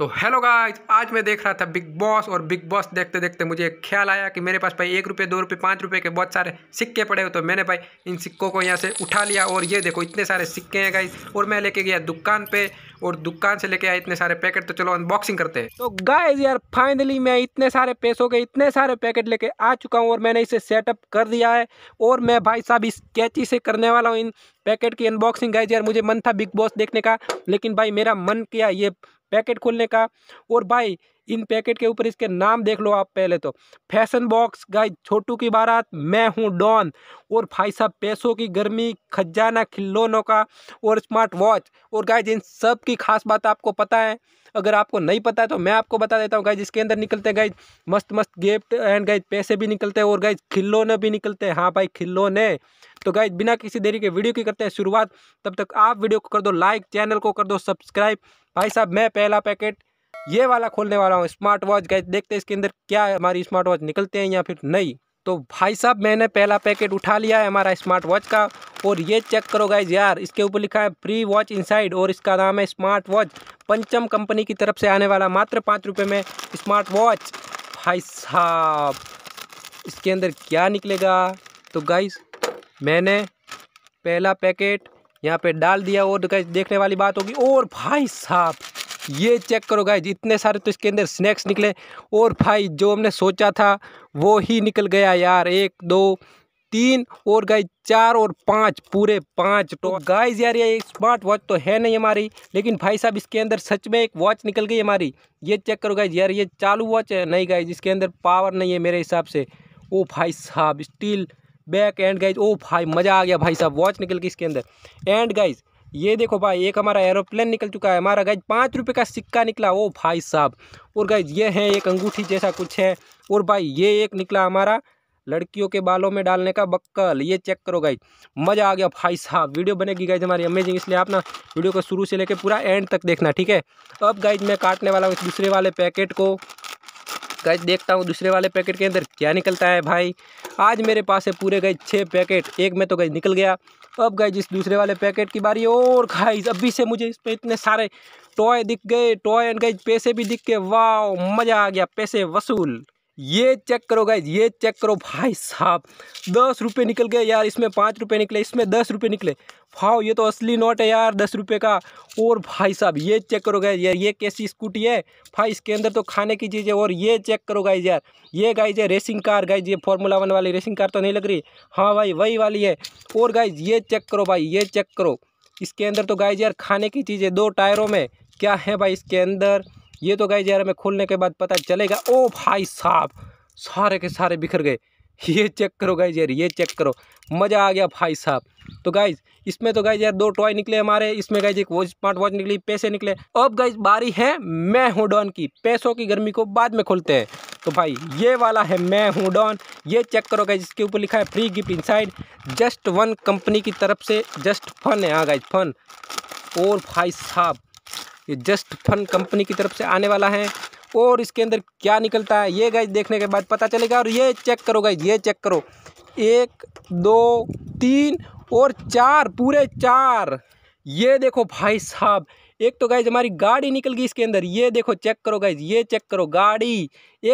तो hello guys आज मैं देख रहा था बिग बॉस और बिग बॉस देखते देखते मुझे ख्याल आया कि मेरे पास भाई एक रुपये दो रुपये पाँच रुपये के बहुत सारे सिक्के पड़े हुए तो मैंने भाई इन सिक्कों को यहाँ से उठा लिया और ये देखो इतने सारे सिक्के हैं गाइस और मैं लेके गया दुकान पे और दुकान से लेके आया इतने सारे पैकेट तो चलो अनबॉक्सिंग करते हैं तो गाइज यार फाइनली मैं इतने सारे पैसों के इतने सारे पैकेट लेके आ चुका हूँ और मैंने इसे सेटअप कर दिया है और मैं भाई साहब इस कैची से करने वाला हूँ इन पैकेट की अनबॉक्सिंग गाइज यार मुझे मन था बिग बॉस देखने का लेकिन भाई मेरा मन किया ये पैकेट खोलने का और भाई इन पैकेट के ऊपर इसके नाम देख लो आप पहले तो फैशन बॉक्स गाइस छोटू की बारात मैं हूँ डॉन और भाई साहब पैसों की गर्मी खजाना खिलौनों का और स्मार्ट वॉच और गाय इन सब की खास बात आपको पता है अगर आपको नहीं पता है तो मैं आपको बता देता हूँ गाइज इसके अंदर निकलते गाय मस्त मस्त गिफ्ट एंड गाय पैसे भी निकलते हैं और गाय खिलौने भी निकलते हैं हाँ भाई खिलौने तो गाइज बिना किसी देरी के वीडियो की करते हैं शुरुआत तब तक आप वीडियो को कर दो लाइक चैनल को कर दो सब्सक्राइब भाई साहब मैं पहला पैकेट ये वाला खोलने वाला हूँ स्मार्ट वॉच गाइज देखते हैं इसके अंदर क्या हमारी स्मार्ट वॉच निकलते हैं या फिर नहीं तो भाई साहब मैंने पहला पैकेट उठा लिया है हमारा स्मार्ट वॉच का और ये चेक करो गाइज यार इसके ऊपर लिखा है फ्री वॉच इनसाइड और इसका नाम है स्मार्ट वॉच पंचम कंपनी की तरफ से आने वाला मात्र पाँच रुपये में स्मार्ट वॉच भाई साहब इसके अंदर क्या निकलेगा तो गाइज मैंने पहला पैकेट यहाँ पे डाल दिया और गैस देखने वाली बात होगी और भाई साहब ये चेक करो गैज इतने सारे तो इसके अंदर स्नैक्स निकले और भाई जो हमने सोचा था वो ही निकल गया यार एक दो तीन और गाय चार और पाँच पूरे पाँच तो गाइज यार ये स्मार्ट वॉच तो है नहीं हमारी लेकिन भाई साहब इसके अंदर सच में एक वॉच निकल गई हमारी ये चेक करो गाइज यार ये चालू वॉच है नहीं गाइज इसके अंदर पावर नहीं है मेरे हिसाब से ओ भाई साहब स्टील बैक एंड गाइज ओ भाई मज़ा आ गया भाई साहब वॉच निकल गई इसके अंदर एंड गाइज ये देखो भाई एक हमारा एरोप्लेन निकल चुका है हमारा गाइज पाँच रुपये का सिक्का निकला ओ oh, भाई साहब और गाइज ये है एक अंगूठी जैसा कुछ है और भाई ये एक निकला हमारा लड़कियों के बालों में डालने का बक्कल ये चेक करो गाइज मज़ा आ गया भाई साहब वीडियो बनेगी गाइज हमारी अमेजिंग इसलिए आप ना वीडियो को शुरू से लेकर पूरा एंड तक देखना ठीक है अब गाइज मैं काटने वाला हूँ इस दूसरे वाले पैकेट को गैस देखता हूँ दूसरे वाले पैकेट के अंदर क्या निकलता है भाई आज मेरे पास है पूरे गए छः पैकेट एक में तो गैस निकल गया अब गए इस दूसरे वाले पैकेट की बारी और खाई अभी से मुझे इसमें इतने सारे टॉय दिख गए टॉय एंड गए पैसे भी दिख गए वाह मज़ा आ गया पैसे वसूल ये चेक करो गाइज ये चेक करो भाई साहब दस रुपये निकल गए यार इसमें पाँच रुपये निकले इसमें दस रुपये निकले भाव ये तो असली नोट है यार दस रुपये का और भाई साहब ये चेक करो गाइज यार ये कैसी स्कूटी है भाई इसके अंदर तो खाने की चीज़ है और ये चेक करो गाइज यार ये गाइज है रेसिंग कार गाइज ये फॉर्मूला वन वाली रेसिंग कार तो नहीं लग रही हाँ भाई वही वाली है और गाइज ये चेक करो भाई ये चेक करो इसके अंदर तो गाइज यार खाने की चीज़ है दो टायरों में क्या है भाई इसके अंदर ये तो गए यार हमें खोलने के बाद पता चलेगा ओ भाई साहब सारे के सारे बिखर गए ये चेक करो गाइज यार ये चेक करो मज़ा आ गया भाई साहब तो गाइज इसमें तो गाइज यार दो टॉय निकले हमारे इसमें गाइज एक वॉच स्मार्ट वॉच निकली पैसे निकले अब गाइज बारी है मैं हूँ डॉन की पैसों की गर्मी को बाद में खोलते हैं तो भाई ये वाला है मैं हूँ डॉन ये चेक करो गाइज इसके ऊपर लिखा है free gift inside just one company की तरफ से जस्ट फन है हाँ गाइज फन और भाई साहब ये जस्ट फन कंपनी की तरफ से आने वाला है और इसके अंदर क्या निकलता है ये गाइज देखने के बाद पता चलेगा और ये चेक करो गाइज ये चेक करो एक दो तीन और चार पूरे चार ये देखो भाई साहब एक तो गाइज हमारी गाड़ी निकल गई इसके अंदर ये देखो चेक करो गाइज ये चेक करो गाड़ी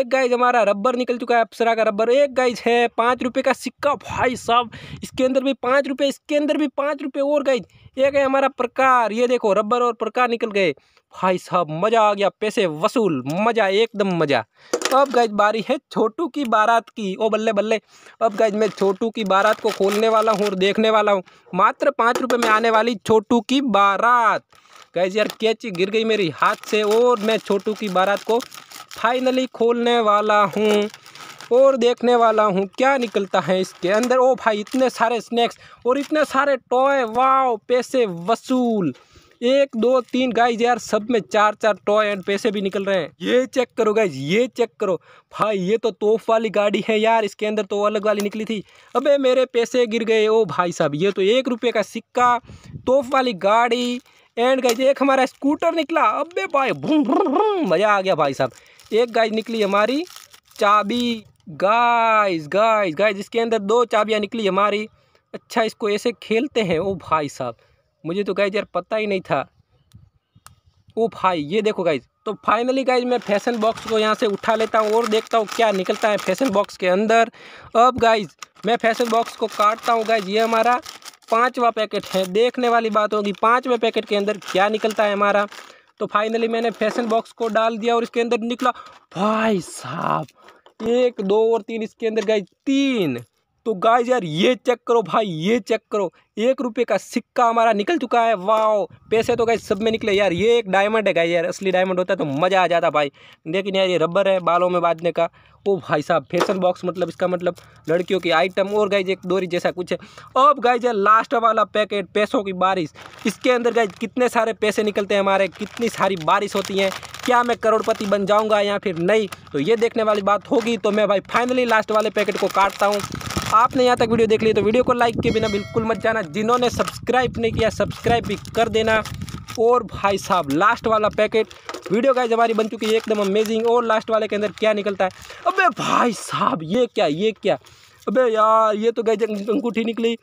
एक गाइज हमारा रबर निकल चुका है अप्सरा का रबर एक गाइज है पाँच रुपये का सिक्का भाई साहब इसके अंदर भी पाँच रुपये इसके अंदर भी पाँच रुपये और गाइज एक है हमारा प्रकार ये देखो रबर और प्रकार निकल गए भाई साहब मज़ा आ गया पैसे वसूल मज़ा एकदम मज़ा अब गाइज बारी है छोटू की बारात की ओ बल्ले बल्ले अब गाइज मैं छोटू की बारात को खोलने वाला हूँ और देखने वाला हूँ मात्र पाँच रुपये में आने वाली छोटू की बारात गैज यार कैची गिर गई मेरी हाथ से और मैं छोटू की बारात को फाइनली खोलने वाला हूँ और देखने वाला हूँ क्या निकलता है इसके अंदर ओ भाई इतने सारे स्नैक्स और इतने सारे टॉय वाओ पैसे वसूल एक दो तीन गाइज यार सब में चार चार टॉय एंड पैसे भी निकल रहे हैं ये चेक करो गाइज ये चेक करो भाई ये तो तोफ वाली गाड़ी है यार इसके अंदर तो अलग वाली निकली थी अबे मेरे पैसे गिर गए ओ भाई साहब ये तो एक रुपये का सिक्का तोफ वाली गाड़ी एंड गाइज एक हमारा स्कूटर निकला अबे भाई भूम भूम मज़ा आ गया भाई साहब एक गाइज निकली हमारी चाबी गाइज गाइज गाइज इसके अंदर दो चाबियाँ निकली हमारी अच्छा इसको ऐसे खेलते हैं ओ भाई साहब मुझे तो गाइज यार पता ही नहीं था ओ भाई ये देखो गाइज तो फाइनली गाइज मैं फैशन बॉक्स को यहाँ से उठा लेता हूँ और देखता हूँ क्या निकलता है फैशन बॉक्स के अंदर अब गाइज मैं फैशन बॉक्स को काटता हूँ गाइज ये हमारा पाँचवा पैकेट है देखने वाली बात होगी पाँचवा पैकेट के अंदर क्या निकलता है हमारा तो फाइनली मैंने फैशन बॉक्स को डाल दिया और इसके अंदर निकला भाई साहब एक दो और तीन इसके अंदर गए तीन तो गाय यार ये चेक करो भाई ये चेक करो एक रुपये का सिक्का हमारा निकल चुका है वाह पैसे तो गाय सब में निकले यार ये एक डायमंड है गाय यार असली डायमंड होता है तो मज़ा आ जाता भाई लेकिन यार ये रबर है बालों में बांधने का ओ भाई साहब फैशन बॉक्स मतलब इसका मतलब लड़कियों की आइटम और गाय एक दोरी जैसा कुछ है अब गाय यार लास्ट वाला पैकेट पैसों की बारिश इसके अंदर गाय कितने सारे पैसे निकलते हैं हमारे कितनी सारी बारिश होती है क्या मैं करोड़पति बन जाऊंगा या फिर नहीं तो ये देखने वाली बात होगी तो मैं भाई फाइनली लास्ट वाले पैकेट को काटता हूँ आपने यहाँ तक वीडियो देख ली तो वीडियो को लाइक के बिना बिल्कुल मत जाना जिन्होंने सब्सक्राइब नहीं किया सब्सक्राइब भी कर देना और भाई साहब लास्ट वाला पैकेट वीडियो गाइज हमारी बन चुकी है एकदम अमेजिंग और लास्ट वाले के अंदर क्या निकलता है अबे भाई साहब ये क्या ये क्या अबे यार ये तो गई अंगूठी निकली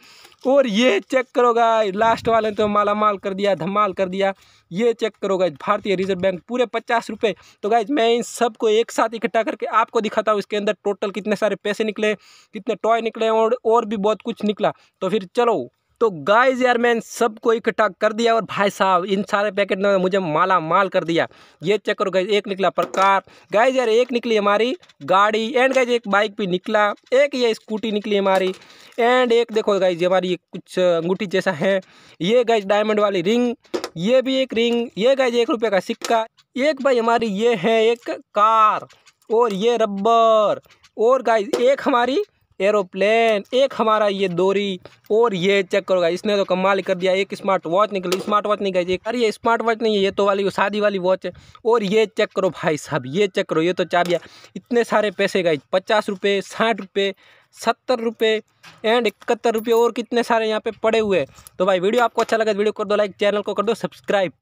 और ये चेक करो गाय लास्ट वाले ने तो माला माल कर दिया धमाल कर दिया ये चेक करो गाइज भारतीय रिजर्व बैंक पूरे पचास रुपये तो गाइज मैं इन सबको एक साथ इकट्ठा करके आपको दिखाता हूँ इसके अंदर टोटल कितने सारे पैसे निकले कितने टॉय निकले और और भी बहुत कुछ निकला तो फिर चलो तो गाइज यार मैं इन सबको इकट्ठा कर दिया और भाई साहब इन सारे पैकेट ने मुझे माला माल कर दिया ये चेक करो गाइज एक निकला प्रकार गाइज यार एक निकली हमारी गाड़ी एंड गाइज एक बाइक भी निकला एक ये स्कूटी निकली हमारी एंड एक देखो गाइज हमारी कुछ अंगूठी जैसा है ये गाइज डायमंड वाली रिंग ये भी एक रिंग ये गाइज एक रुपये का सिक्का एक भाई हमारी ये है एक कार और ये रबर और गाइज एक हमारी एरोप्लेन एक हमारा ये दोरी और ये चेक करो इसने तो कमाल कर दिया एक स्मार्ट वॉच निकली स्मार्ट वॉच नहीं जी अरे ये स्मार्ट वॉच नहीं है ये तो वाली शादी वाली वॉच है और ये चेक करो भाई साहब ये चेक करो ये तो चाबिया इतने सारे पैसे गए पचास रुपये साठ रुपये सत्तर रुपये एंड इकहत्तर रुपये और कितने सारे यहाँ पे पड़े हुए तो भाई वीडियो आपको अच्छा लगा तो वीडियो कर दो लाइक चैनल को कर दो सब्सक्राइब